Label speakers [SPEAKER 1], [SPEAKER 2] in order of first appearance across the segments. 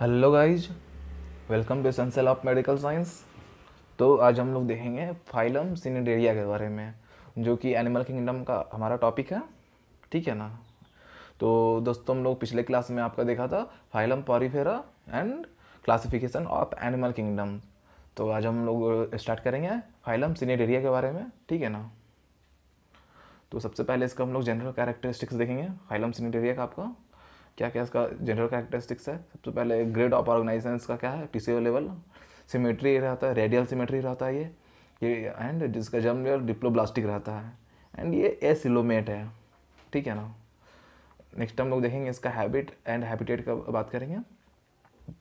[SPEAKER 1] hello guys welcome to essential of medical science तो आज हम लोग देखेंगे फाइलम सिनेडेरिया के बारे में जो कि एनिमल किंगडम का हमारा टॉपिक है ठीक है ना तो दोस्तों हम लोग पिछले क्लास में आपका देखा था phylum Porifera and classification of animal kingdom तो आज हम लोग स्टार्ट करेंगे फाइलम सिनेडेरिया के बारे में ठीक है ना तो सबसे पहले इसका हम लोग जनरल कैरेक्टरिस्टिक्स देखेंगे फाइलम सिनेडेरिया का आपका क्या क्या इसका जनरल कैरेक्टरिस्टिक्स है सबसे पहले ग्रेड ऑफ ऑर्गेनाइजेशन का क्या है टी लेवल सिमेट्री रहता है रेडियल सिमेट्री रहता है ये ये एंड जिसका जर्म लेवल डिप्लोब्लास्टिक रहता है एंड ये ए सिलोमेट है ठीक है ना नेक्स्ट हम लोग देखेंगे इसका हैबिट एंड हैबिटेट का बात करेंगे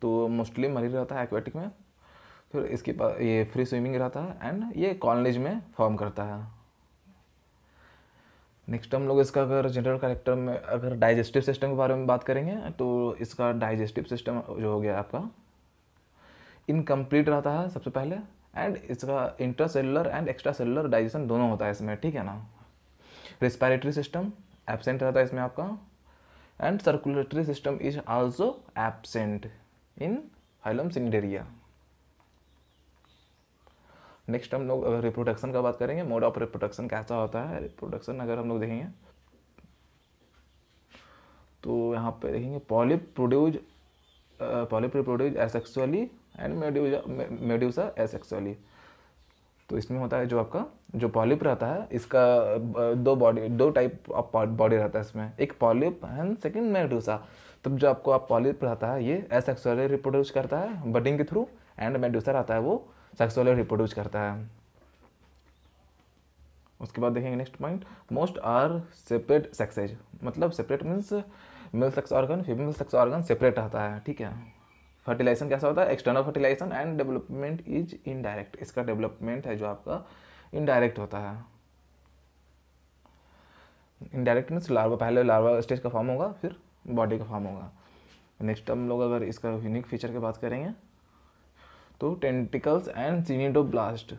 [SPEAKER 1] तो मोस्टली मरीज रहता है एक्वेटिक में फिर इसके पास ये फ्री स्विमिंग रहता है एंड ये कॉलेज में फॉर्म करता है नेक्स्ट हम लोग इसका अगर जनरल करेक्टर में अगर डाइजेस्टिव सिस्टम के बारे में बात करेंगे तो इसका डाइजेस्टिव सिस्टम जो हो गया आपका इनकम्प्लीट रहता है सबसे पहले एंड इसका intracellular and extracellular digestion दोनों होता है इसमें ठीक है ना रेस्पायरेटरी सिस्टम एबसेंट रहता है इसमें आपका and circulatory system is also absent in phylum Cnidaria next हम लोग रिप्रोडक्शन का बात करेंगे मोड ऑफ रिप्रोडक्शन कैसा होता है रिप्रोडक्शन अगर हम लोग देखेंगे तो यहाँ पे देखेंगे polyp produce polyp reproduce asexually and medusa medusa asexually तो इसमें होता है जो आपका जो पॉलिप रहता है इसका दो बॉडी दो टाइप ऑफ बॉडी रहता है इसमें एक पॉलिप एंड सेकेंड मेडूसा तब जो आपको आप पॉलिप रहता है ये एसेक्सुअली रिप्रोड्यूस करता है बडिंग के थ्रू एंड मेडूसा रहता है वो सेक्सुअली रिप्रोड्यूस करता है उसके बाद देखेंगे next point most are separate sexes मतलब separate means male sex organ female sex organ separate रहता है ठीक है फर्टिलाइजेशन कैसा होता है external fertilisation and development is indirect इसका डेवलपमेंट है जो आपका इनडायरेक्ट होता है इनडायरेक्ट मीन्स लार्वा पहले लार्वा स्टेज का फॉर्म होगा फिर बॉडी का फॉर्म होगा नेक्स्ट हम लोग अगर इसका यूनिक फीचर की बात करेंगे तो टेंटिकल्स एंड ब्लास्ट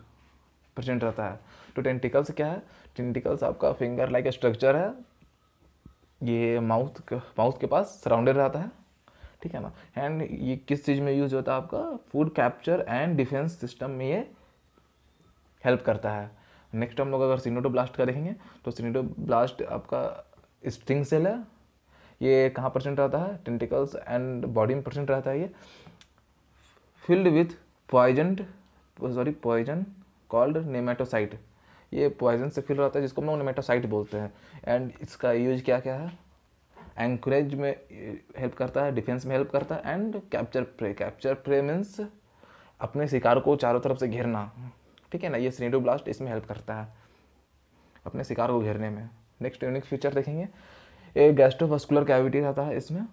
[SPEAKER 1] प्रेजेंट रहता है तो टेंटिकल्स क्या है टेंटिकल्स आपका फिंगर लाइक स्ट्रक्चर है ये माउथ माउथ के पास सराउंडेड रहता है ठीक है ना एंड ये किस चीज़ में यूज होता है आपका food capture and defence system में ये हेल्प करता है नेक्स्ट हम लोग अगर सिनेटो ब्लास्ट का देखेंगे तो सिनेटो ब्लास्ट आपका स्टिंग सेल है ये कहाँ परसेंट रहता है टेंटिकल्स एंड बॉडी में परसेंट रहता है ये filled with poison sorry poison called nematocyte ये पॉइजन से फिल रहता है जिसको हम लोग नेमेटोसाइट बोलते हैं एंड इसका यूज क्या क्या है एंकरेज में हेल्प करता है डिफेंस में हेल्प करता है and capture prey capture prey means अपने शिकार को चारों तरफ से घेरना ठीक है ना ये स्नेडो ब्लास्ट इसमें हेल्प करता है अपने शिकार को घेरने में नेक्स्ट यूनिक फीचर देखेंगे एक गैस्ट्रोवास्कुलर कैविटी रहता है इसमें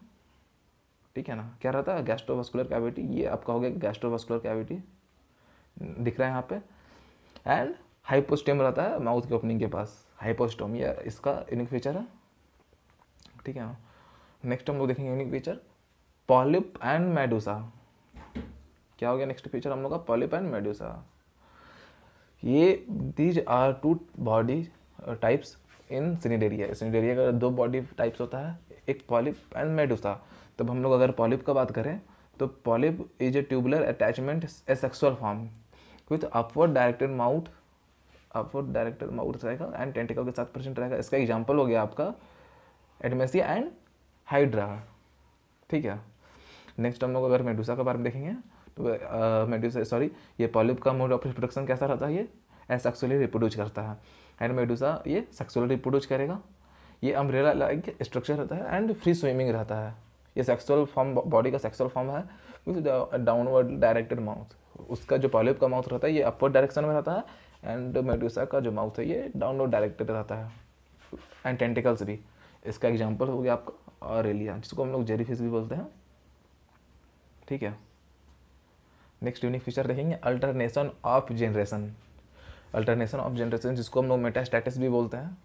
[SPEAKER 1] ठीक है ना क्या रहता है गैस्ट्रोवास्कुलर कैविटी ये आपका हो गया गैस्ट्रोवास्कुलर कैविटी दिख रहा है यहाँ पे एंड हाइपोस्टोम रहता है माउथ के ओपनिंग के पास हाइपोस्टोम ये इसका यूनिक फीचर है ठीक है ना नेक्स्ट हम लोग देखेंगे unique feature polyp and medusa क्या हो गया नेक्स्ट फीचर हम लोग का पॉलिप एंड मेडूसा ये these are two body types in Cnidaria Cnidaria का दो बॉडी टाइप्स होता है एक पॉलिप एंड मेडूसा तब हम लोग अगर पॉलिप का बात करें तो polyp is a tubular attachment asexual form with upward directed mouth upward directed mouth रहेगा एंड टेंटिकल के साथ परसेंट रहेगा इसका एग्जाम्पल हो गया आपका एडमेसिया एंड हाइड्रा ठीक है नेक्स्ट हम लोग अगर मेडूसा के बारे में देखेंगे तो मेडूसा सॉरी ये पॉलिप का मोड ऑफ रिप्रोडक्शन कैसा रहता है ये एसेक्सुअली रिप्रोड्यूस करता है एंड मेडूसा ये सेक्सुअली रिप्रोड्यूस करेगा ये अम्ब्रेला लाइक स्ट्रक्चर रहता है एंड फ्री स्विमिंग रहता है ये सेक्सुअल फॉर्म बॉडी का सेक्सुअल फॉर्म है डाउनवर्ड डायरेक्टेड माउथ उसका जो पॉलिप का माउथ रहता है ये अपवर्ड डायरेक्शन में रहता है एंड मेड्यूसा का जो माउथ है ये डाउनवर्ड डायरेक्टेड रहता है एंड टेंटिकल्स भी इसका एग्जाम्पल हो गया आपका ऑरेलिया जिसको हम लोग जेरी फिश भी बोलते हैं ठीक है नेक्स्ट यूनिक फीचर देखेंगे alternation of generation alternation of generation जिसको हम लोग स्टेटस भी बोलते हैं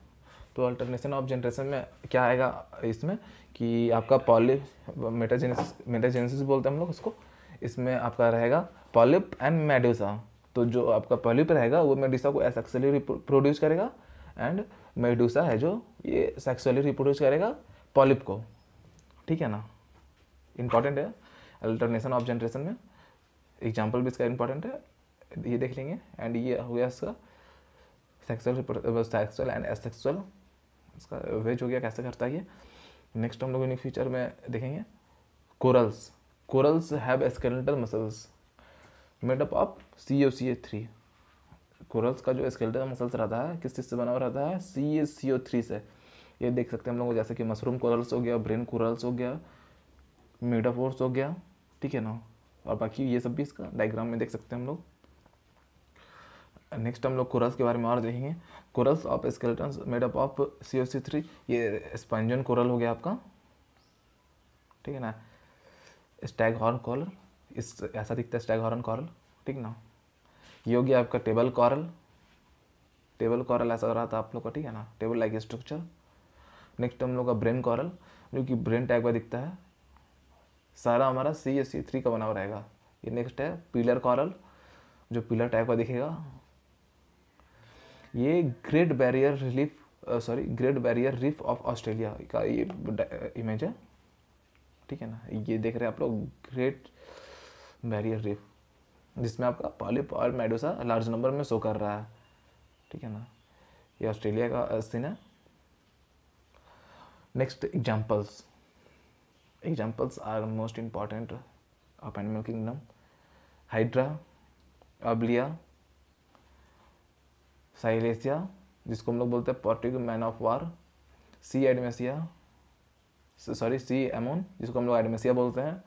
[SPEAKER 1] तो अल्टरनेशन ऑफ जनरेशन में क्या आएगा इसमें कि आपका पॉलिप मेटाजेनेसिस मेटाजेनेसिस बोलते हैं हम लोग उसको इसमें आपका रहेगा पॉलिप एंड मेडोसा तो जो आपका पॉलिप रहेगा वो मेडिसा को सेक्सुअली रिप्रोड्यूस करेगा एंड मेडूसा है जो ये सेक्सुअली रिप्रोड्यूस करेगा पॉलिप को ठीक है ना इम्पॉर्टेंट है अल्टरनेशन ऑफ जनरेशन में एग्जाम्पल भी इसका इम्पॉर्टेंट है ये देख लेंगे एंड ये हो गया इसका सेक्सुअल सेक्सुअल एंड एसेक्सुअल इसका वेज हो गया कैसे करता है ये नेक्स्ट हम लोग इन फ्यूचर में देखेंगे corals corals have skeletal muscles made up of C O C A three corals का जो स्केलेटल मसल्स रहता है किस चीज़ से बना हुआ रहता है सी ए सी ओ थ्री से ये देख सकते हैं हम लोग जैसे कि मशरूम कोरल्स हो गया ब्रेन कोरल्स हो गया मेडाफोर्स हो गया ठीक है ना और बाकी ये सब भी इसका डायग्राम में देख सकते हैं हम लोग नेक्स्ट हम लोग कोरस के बारे में और देखेंगे corals of skeleton made up of C O C three ये स्पंजन कोरल हो गया आपका ठीक है ना स्टैग हॉर्न कॉरल इस ऐसा दिखता है स्टैग हॉर्न कॉरल ठीक ना ये हो गया आपका टेबल कॉरल टेबल कॉरल ऐसा रहा था आप लोग का ठीक है ना टेबल लाइक स्ट्रक्चर नेक्स्ट हम लोग का ब्रेन कॉरल जो कि ब्रेन टाइप का दिखता है सारा हमारा सी एस सी थ्री का बना हुआ रहेगा ये नेक्स्ट है पिलर कॉरल जो पिलर टाइप का दिखेगा ये great barrier relief sorry great barrier reef of Australia का ये इमेज है ठीक है ना ये देख रहे हैं आप लोग ग्रेट बैरियर रीफ जिसमें आपका पॉलिप और मेडोसा लार्ज नंबर में शो कर रहा है ठीक है ना ये ऑस्ट्रेलिया का सीन है next examples examples are most important of animal kingdom Hydra Obelia साइलेसिया जिसको हम लोग बोलते हैं Portuguese man of war sea Adamsia sorry sea anemone जिसको हम लोग एडमेसिया बोलते हैं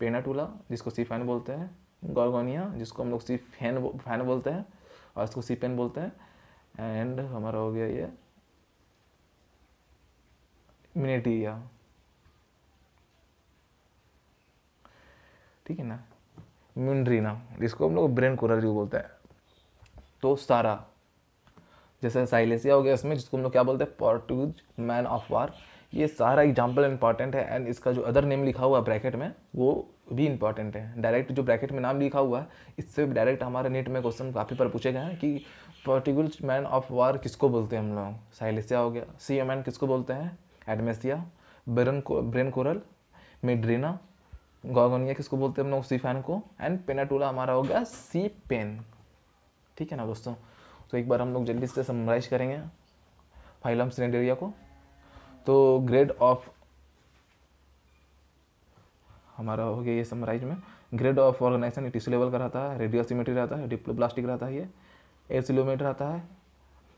[SPEAKER 1] पेनाटूला जिसको सी फैन बोलते हैं गॉर्गोनिया जिसको हम लोग सी फैन फैन बोलते हैं और इसको सी पेन बोलते हैं एंड हमारा हो गया ये मिनेटीरिया ठीक है ना म्यूनड्रीना जिसको हम लोग ब्रेन कोरल जो बोलते हैं तो सारा जैसे साइलेसिया हो गया इसमें जिसको हम लोग क्या बोलते हैं पोर्टूज मैन ऑफ वार ये सारा एग्जाम्पल इंपॉर्टेंट है एंड इसका जो अदर नेम लिखा हुआ है ब्रैकेट में वो भी इंपॉर्टेंट है डायरेक्ट जो ब्रैकेट में नाम लिखा हुआ है इससे डायरेक्ट हमारे नेट में क्वेश्चन काफ़ी पर पूछे गए हैं कि पर्टिकुलर मैन ऑफ वार किसको बोलते हैं हम लोग साइलेसिया हो गया सी एम एन किसको बोलते हैं एडमेसिया ब्रेन को ब्रेन कोरल मिड्रीना गॉगोनिया किसको बोलते हैं हम लोग सी फैन को एंड पेनाटूला हमारा हो गया सी पेन ठीक है ना दोस्तों तो एक बार हम लोग जल्दी से समराइज करेंगे फाइलम सिलेंडेरिया को तो ग्रेड ऑफ हमारा हो गया ये समराइज में ग्रेड ऑफ ऑर्गेनाइजेशन ये टिश्यू लेवल का रहता है रेडियो सीमेट्री रहता है डिप्लो प्लास्टिक रहता है ये एयर रहता है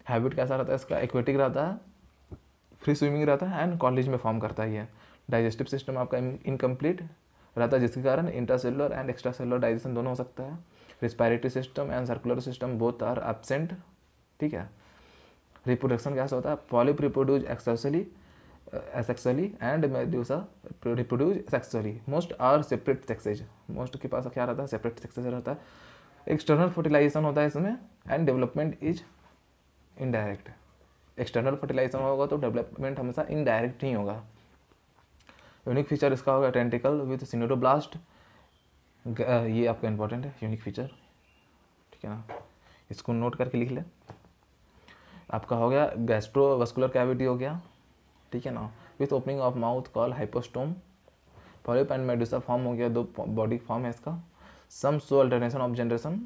[SPEAKER 1] हैबिट कैसा रहता है इसका एक्वेटिक रहता है फ्री स्विमिंग रहता है एंड कॉलेज में फॉर्म करता है ये डाइजेस्टिव सिस्टम आपका इनकम्प्लीट रहता है जिसके कारण intracellular and extracellular digestion दोनों हो सकता है respiratory system and circular system both are absent ठीक है रिप्रोडक्शन कैसे होता है polyp reproduce asexually sexually and medusa reproduce sexually most are separate sexes most के पास क्या रहता है सेपरेट सेक्सेज रहता है एक्सटर्नल फर्टिलाइजेशन होता है इसमें and development is indirect external fertilisation होगा तो डेवलपमेंट हमेशा इनडायरेक्ट ही होगा यूनिक फीचर इसका होगा टेंटिकल विथ ब्लास्ट ये आपका इंपॉर्टेंट है यूनिक फीचर ठीक है ना इसको नोट करके लिख लें आपका हो गया गैस्ट्रो वस्कुलर कैविटी हो गया ठीक है ना with opening of mouth call hypostome polyp and medusa form हो गया दो बॉडी फॉर्म है इसका sum so alternation of generation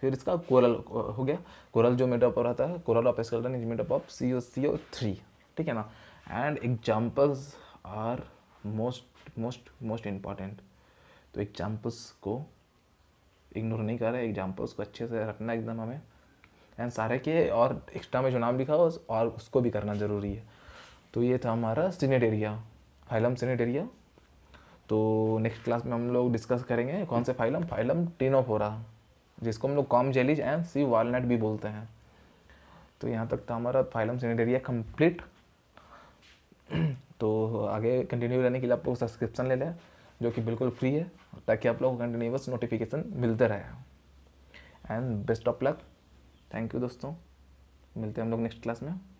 [SPEAKER 1] फिर इसका कोरल हो गया कोरल जो मेडअप रहता है coral of skeleton is made up of C O C O three ठीक है ना and examples are most most most important तो एग्जाम्पल्स को इग्नोर नहीं कर रहे एग्जाम्पल्स को अच्छे से रखना एकदम हमें एंड सारे के और एक्स्ट्रा में जो नाम लिखा हो और उसको भी करना ज़रूरी है तो ये था हमारा Cnidaria phylum Cnidaria तो नेक्स्ट क्लास में हम लोग डिस्कस करेंगे कौन से फाइलम फाइलम टिनोफोरा जिसको हम लोग comb jellies and sea walnut भी बोलते हैं तो यहाँ तक था हमारा फाइलम सीनेट एरिया कम्प्लीट तो आगे कंटिन्यू रहने के लिए आप लोग सब्सक्रिप्शन ले लें जो कि बिल्कुल फ्री है ताकि आप लोग को कंटिन्यूस नोटिफिकेशन मिलते रहे and best of luck thank you दोस्तों मिलते हैं हम लोग नेक्स्ट क्लास में